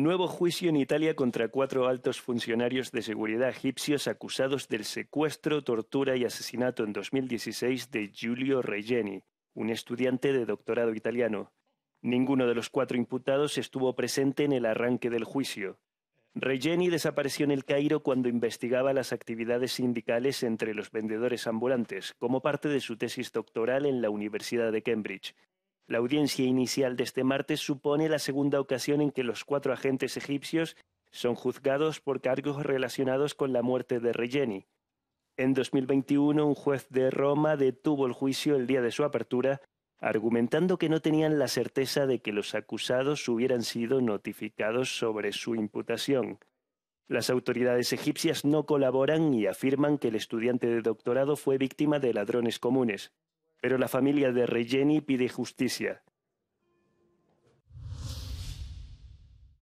Nuevo juicio en Italia contra cuatro altos funcionarios de seguridad egipcios acusados del secuestro, tortura y asesinato en 2016 de Giulio Regeni, un estudiante de doctorado italiano. Ninguno de los cuatro imputados estuvo presente en el arranque del juicio. Regeni desapareció en el Cairo cuando investigaba las actividades sindicales entre los vendedores ambulantes, como parte de su tesis doctoral en la Universidad de Cambridge. La audiencia inicial de este martes supone la segunda ocasión en que los cuatro agentes egipcios son juzgados por cargos relacionados con la muerte de Regeni. En 2021, un juez de Roma detuvo el juicio el día de su apertura, argumentando que no tenían la certeza de que los acusados hubieran sido notificados sobre su imputación. Las autoridades egipcias no colaboran y afirman que el estudiante de doctorado fue víctima de ladrones comunes. Pero la familia de Regeni pide justicia.